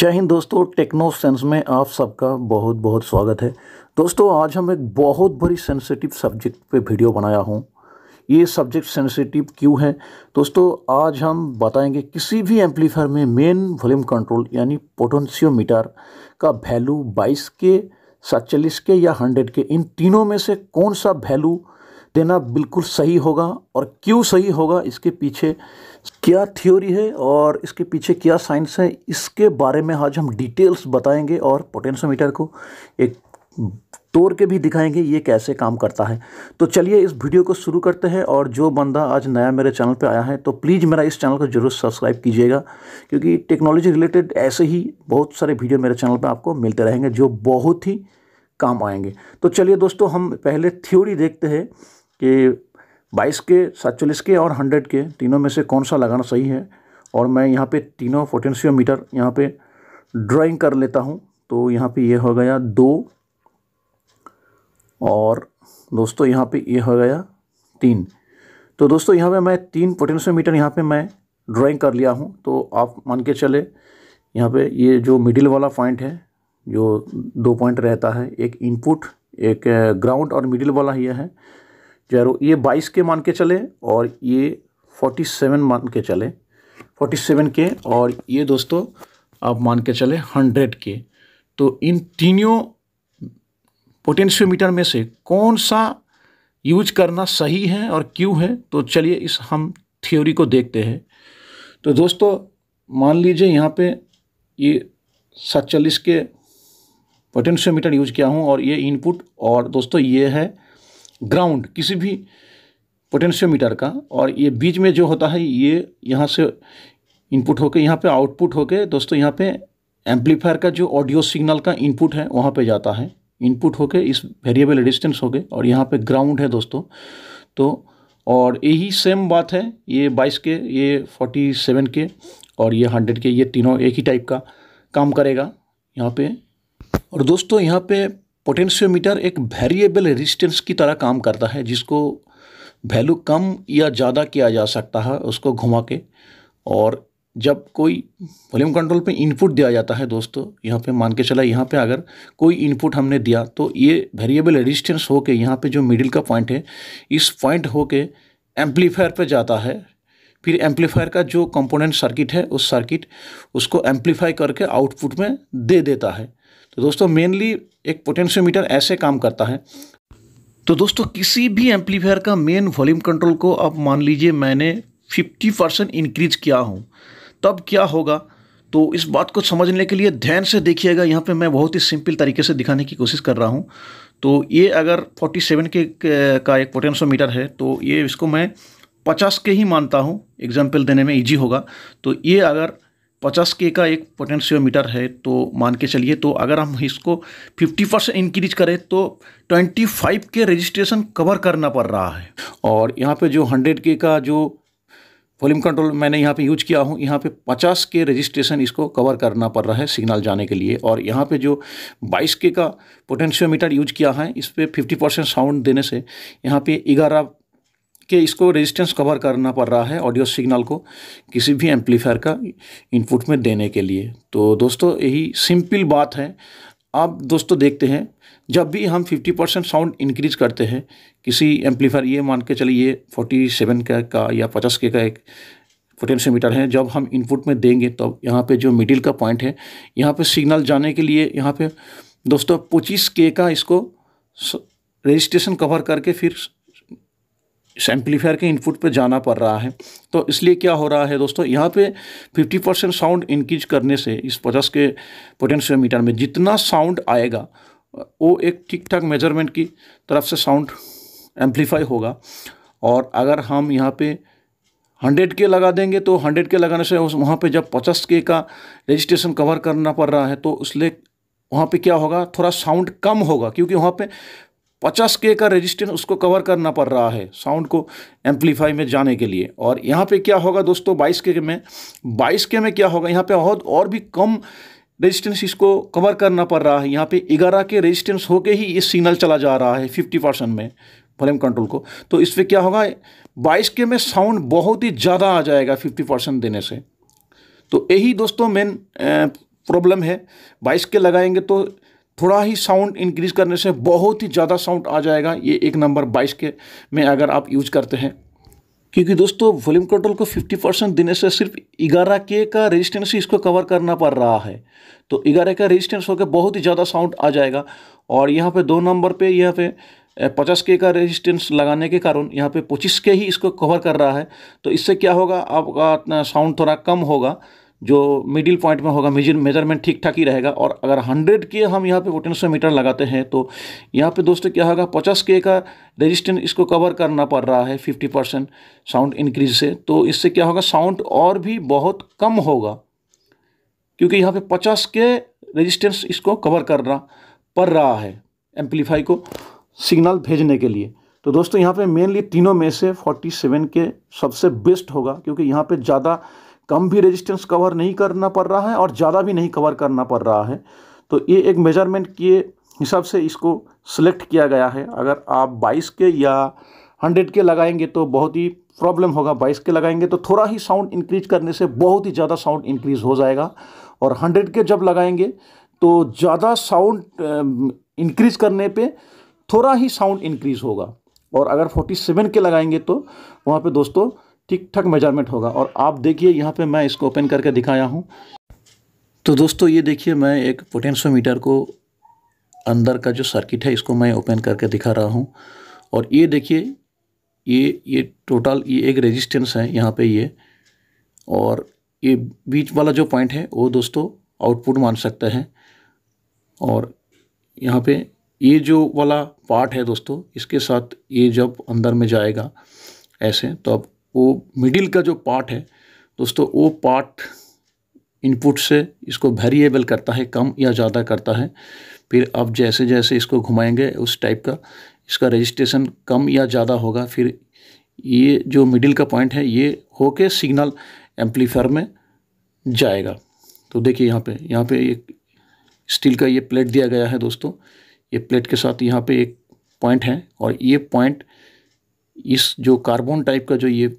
जय हिंद दोस्तों techno sense में आप सबका बहुत बहुत स्वागत है दोस्तों आज हम एक बहुत बड़ी सेंसिटिव सब्जेक्ट पे वीडियो बनाया हूँ ये सब्जेक्ट सेंसिटिव क्यों है दोस्तों आज हम बताएंगे किसी भी एम्पलीफायर में मेन वॉल्यूम कंट्रोल यानी पोटेंशियोमीटर का वैल्यू 22 के सतचालीस के या 100 के इन तीनों में से कौन सा वैल्यू देना बिल्कुल सही होगा और क्यों सही होगा इसके पीछे क्या थ्योरी है और इसके पीछे क्या साइंस है इसके बारे में आज हम डिटेल्स बताएंगे और पोटेंशियोमीटर को एक तोड़ के भी दिखाएंगे ये कैसे काम करता है तो चलिए इस वीडियो को शुरू करते हैं और जो बंदा आज नया मेरे चैनल पे आया है तो प्लीज़ मेरा इस चैनल को जरूर सब्सक्राइब कीजिएगा क्योंकि टेक्नोलॉजी रिलेटेड ऐसे ही बहुत सारे वीडियो मेरे चैनल पे आपको मिलते रहेंगे जो बहुत ही काम आएंगे तो चलिए दोस्तों हम पहले थ्योरी देखते हैं कि 22 के सातचलीस के और 100 के तीनों में से कौन सा लगाना सही है और मैं यहाँ पे तीनों पोटेंशियो मीटर यहाँ पर ड्राइंग कर लेता हूँ तो यहाँ पे ये यह हो गया दो और दोस्तों यहाँ पे ये यह हो गया तीन तो दोस्तों यहाँ पे मैं तीन पोटेंशियो मीटर यहाँ पे मैं ड्राइंग कर लिया हूँ तो आप मान के चले यहाँ पे ये जो मिडिल वाला पॉइंट है जो दो पॉइंट रहता है एक इनपुट एक ग्राउंड और मिडिल वाला ही है जैरो ये बाईस के मान के चले और ये फोर्टी सेवन मान के चले फोर्टी सेवन के और ये दोस्तों आप मान के चले हंड्रेड के तो इन तीनों पोटेंशियोमीटर में से कौन सा यूज करना सही है और क्यों है तो चलिए इस हम थ्योरी को देखते हैं तो दोस्तों मान लीजिए यहाँ पे ये सतचालीस के पोटेंशियोमीटर यूज किया हूँ और ये इनपुट और दोस्तों ये है ग्राउंड किसी भी पोटेंशियोमीटर का और ये बीच में जो होता है ये यहाँ से इनपुट होके यहाँ पे आउटपुट होके दोस्तों यहाँ पे एम्पलीफायर का जो ऑडियो सिग्नल का इनपुट है वहाँ पे जाता है इनपुट होके इस वेरिएबल रेजिस्टेंस होके और यहाँ पे ग्राउंड है दोस्तों तो और यही सेम बात है ये 22 के ये 47 के और ये 100 के ये तीनों एक ही टाइप का काम करेगा यहाँ पे और दोस्तों यहाँ पे पोटेंशियोमीटर एक वेरिएबल रेजिस्टेंस की तरह काम करता है जिसको वैल्यू कम या ज़्यादा किया जा सकता है उसको घुमा के और जब कोई वॉल्यूम कंट्रोल पे इनपुट दिया जाता है दोस्तों यहाँ पे मान के चला यहाँ पे अगर कोई इनपुट हमने दिया तो ये वेरिएबल रेजिस्टेंस होके यहाँ पे जो मिडिल का पॉइंट है इस पॉइंट होके एम्पलीफायर पे जाता है फिर एम्पलीफायर का जो कंपोनेंट सर्किट है उस सर्किट उसको एम्पलीफाई करके आउटपुट में दे देता है तो दोस्तों मेनली एक पोटेंशियोमीटर ऐसे काम करता है तो दोस्तों किसी भी एम्पलीफायर का मेन वॉल्यूम कंट्रोल को आप मान लीजिए मैंने 50 परसेंट इंक्रीज किया हूँ तब क्या होगा तो इस बात को समझने के लिए ध्यान से देखिएगा यहाँ पर मैं बहुत ही सिंपल तरीके से दिखाने की कोशिश कर रहा हूँ तो ये अगर 47 के का एक पोटेंशियोमीटर है तो ये इसको मैं पचास के ही मानता हूँ एग्जाम्पल देने में ईजी होगा तो ये अगर पचास के का एक पोटेंशियोमीटर है तो मान के चलिए तो अगर हम इसको फिफ्टी परसेंट इंक्रीज करें तो ट्वेंटी फाइव के रजिस्ट्रेशन कवर करना पड़ रहा है और यहाँ पे जो हंड्रेड के का जो वॉल्यूम कंट्रोल मैंने यहाँ पे यूज किया हूँ यहाँ पे पचास के रजिस्ट्रेशन इसको कवर करना पड़ रहा है सिग्नल जाने के लिए और यहाँ पे जो बाईस के का पोटेंशियोमीटर यूज किया है इस पर फिफ्टी परसेंट साउंड देने से यहाँ पे ग्यारह कि इसको रेजिस्टेंस कवर करना पड़ रहा है ऑडियो सिग्नल को किसी भी एम्पलीफायर का इनपुट में देने के लिए तो दोस्तों यही सिंपल बात है आप दोस्तों देखते हैं जब भी हम 50 परसेंट साउंड इंक्रीज करते हैं किसी एम्पलीफायर ये मान के चलिए 47 का, का या 50 के का एक मीटर है जब हम इनपुट में देंगे तब तो यहाँ पे जो मिडिल का पॉइंट है यहाँ पे सिग्नल जाने के लिए यहाँ पे दोस्तों पच्चीस के का इसको रजिस्ट्रेशन कवर करके फिर इस एम्पलीफायर के इनपुट पे जाना पड़ रहा है तो इसलिए क्या हो रहा है दोस्तों यहाँ पे 50 परसेंट साउंड इंक्रीज करने से इस पचास के मीटर में जितना साउंड आएगा वो एक ठीक ठाक मेजरमेंट की तरफ से साउंड एम्पलीफाई होगा और अगर हम यहाँ पे हंड्रेड के लगा देंगे तो हंड्रेड के लगाने से उस वहाँ पे जब पचास के का रजिस्ट्रेशन कवर करना पड़ रहा है तो इसलिए वहाँ पे क्या होगा थोड़ा साउंड कम होगा क्योंकि वहाँ पे पचास के का रेजिस्टेंस उसको कवर करना पड़ रहा है साउंड को एम्पलीफाई में जाने के लिए और यहाँ पे क्या होगा दोस्तों बाईस के में बाईस के में क्या होगा यहाँ पे बहुत और भी कम रेजिस्टेंस इसको कवर करना पड़ रहा है यहाँ पे ग्यारह के रेजिस्टेंस होके ही ये सिग्नल चला जा रहा है फिफ्टी परसेंट में फ्लेम कंट्रोल को तो इस पर क्या होगा बाईस के में साउंड बहुत ही ज़्यादा आ जाएगा फिफ्टी परसेंट देने से तो यही दोस्तों मेन प्रॉब्लम है बाईस के लगाएंगे तो थोड़ा ही साउंड इंक्रीज करने से बहुत ही ज़्यादा साउंड आ जाएगा ये एक नंबर बाईस के में अगर आप यूज करते हैं क्योंकि दोस्तों वॉल्यूम कंट्रोल को 50 परसेंट देने से सिर्फ ग्यारह के का रेजिस्टेंस ही इसको कवर करना पड़ रहा है तो ग्यारह का रेजिस्टेंस होकर बहुत ही ज़्यादा साउंड आ जाएगा और यहाँ पे दो नंबर पे यहाँ पे पचास के का रेजिस्टेंस लगाने के कारण यहाँ पे पच्चीस के ही इसको कवर कर रहा है तो इससे क्या होगा आपका साउंड थोड़ा कम होगा जो मिडिल पॉइंट में होगा मेजर मेजरमेंट ठीक ठाक ही रहेगा और अगर हंड्रेड के हम यहाँ पे पोटेंशियो मीटर लगाते हैं तो यहाँ पे दोस्तों क्या होगा पचास के का रेजिस्टेंस इसको कवर करना पड़ रहा है फिफ्टी परसेंट साउंड इंक्रीज से तो इससे क्या होगा साउंड और भी बहुत कम होगा क्योंकि यहाँ पे पचास के रेजिस्टेंस इसको कवर करना पड़ रहा है एम्पलीफाई को सिग्नल भेजने के लिए तो दोस्तों यहाँ पर मेनली तीनों में से फोर्टी के सबसे बेस्ट होगा क्योंकि यहाँ पर ज़्यादा कम भी रेजिस्टेंस कवर नहीं करना पड़ रहा है और ज़्यादा भी नहीं कवर करना पड़ रहा है तो ये एक मेजरमेंट के हिसाब से इसको सिलेक्ट किया गया है अगर आप 22 के या 100 के लगाएंगे तो बहुत ही प्रॉब्लम होगा 22 के लगाएंगे तो थोड़ा ही साउंड इंक्रीज करने से बहुत ही ज़्यादा साउंड इंक्रीज हो जाएगा और हंड्रेड के जब लगाएंगे तो ज़्यादा साउंड इंक्रीज करने पे थोड़ा ही साउंड इंक्रीज होगा और अगर 47 के लगाएंगे तो वहाँ पे दोस्तों ठीक ठाक मेजरमेंट होगा और आप देखिए यहाँ पे मैं इसको ओपन करके दिखाया हूँ तो दोस्तों ये देखिए मैं एक पोटेंशियोमीटर को अंदर का जो सर्किट है इसको मैं ओपन करके दिखा रहा हूँ और ये देखिए ये ये टोटल ये एक रेजिस्टेंस है यहाँ पे ये और ये बीच वाला जो पॉइंट है वो दोस्तों आउटपुट मान सकते हैं और यहाँ पे ये जो वाला पार्ट है दोस्तों इसके साथ ये जब अंदर में जाएगा ऐसे तो अब वो मिडिल का जो पार्ट है दोस्तों वो पार्ट इनपुट से इसको वेरिएबल करता है कम या ज़्यादा करता है फिर अब जैसे जैसे इसको घुमाएंगे उस टाइप का इसका रजिस्ट्रेशन कम या ज़्यादा होगा फिर ये जो मिडिल का पॉइंट है ये होके सिग्नल एम्पलीफायर में जाएगा तो देखिए यहाँ पे यहाँ पे एक स्टील का ये प्लेट दिया गया है दोस्तों ये प्लेट के साथ यहाँ पे एक पॉइंट है और ये पॉइंट इस जो कार्बन टाइप का जो ये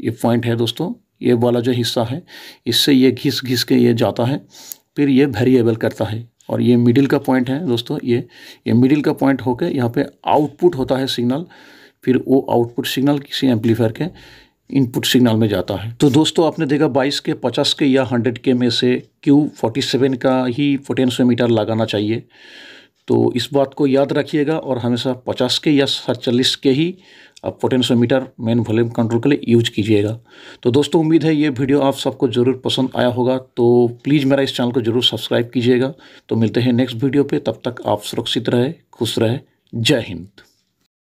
ये पॉइंट है दोस्तों ये वाला जो हिस्सा है इससे ये घिस घिस के ये जाता है फिर ये वेरिएबल करता है और ये मिडिल का पॉइंट है दोस्तों ये ये मिडिल का पॉइंट होकर यहाँ पे आउटपुट होता है सिग्नल फिर वो आउटपुट सिग्नल किसी एम्पलीफायर के इनपुट सिग्नल में जाता है तो दोस्तों आपने देखा 22 के 50 के या 100 के में से क्यू 47 का ही पोटेंशियोमीटर लगाना चाहिए तो इस बात को याद रखिएगा और हमेशा पचास के या सतचालीस के ही आप पोटेंशियोमीटर मेन वॉल्यूम कंट्रोल के लिए यूज कीजिएगा तो दोस्तों उम्मीद है ये वीडियो आप सबको ज़रूर पसंद आया होगा तो प्लीज़ मेरा इस चैनल को ज़रूर सब्सक्राइब कीजिएगा तो मिलते हैं नेक्स्ट वीडियो पे तब तक आप सुरक्षित रहे खुश रहे जय हिंद